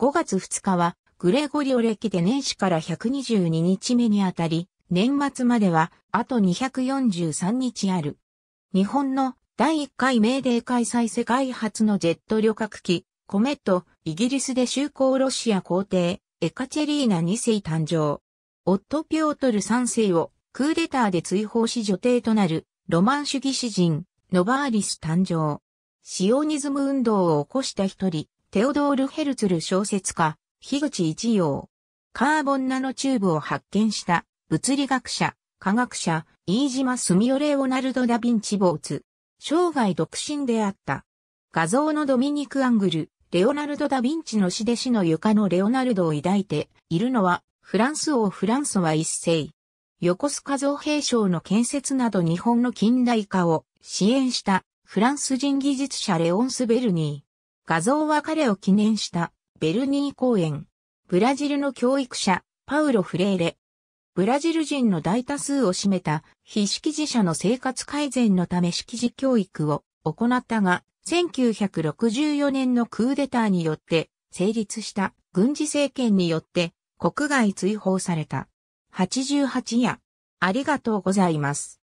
5月2日は、グレゴリオ歴で年始から122日目にあたり、年末までは、あと243日ある。日本の第1回命令開催世界初のジェット旅客機、コメット、イギリスで就航ロシア皇帝、エカチェリーナ2世誕生。夫ピョートル3世をクーデターで追放し女帝となるロマン主義詩人、ノバーリス誕生。シオニズム運動を起こした一人、テオドール・ヘルツル小説家、樋口一葉。カーボンナノチューブを発見した物理学者、科学者、飯島住夫レオナルド・ダ・ヴィンチ・ボーツ。生涯独身であった。画像のドミニク・アングル、レオナルド・ダ・ヴィンチの死弟子の床のレオナルドを抱いているのは、フランス王フランソワ一世。横須賀造兵廠の建設など日本の近代化を支援したフランス人技術者レオンス・ベルニー。画像は彼を記念したベルニー公園。ブラジルの教育者、パウロ・フレーレ。ブラジル人の大多数を占めた非識字者の生活改善のため識字教育を行ったが、1964年のクーデターによって成立した軍事政権によって国外追放された。88夜。ありがとうございます。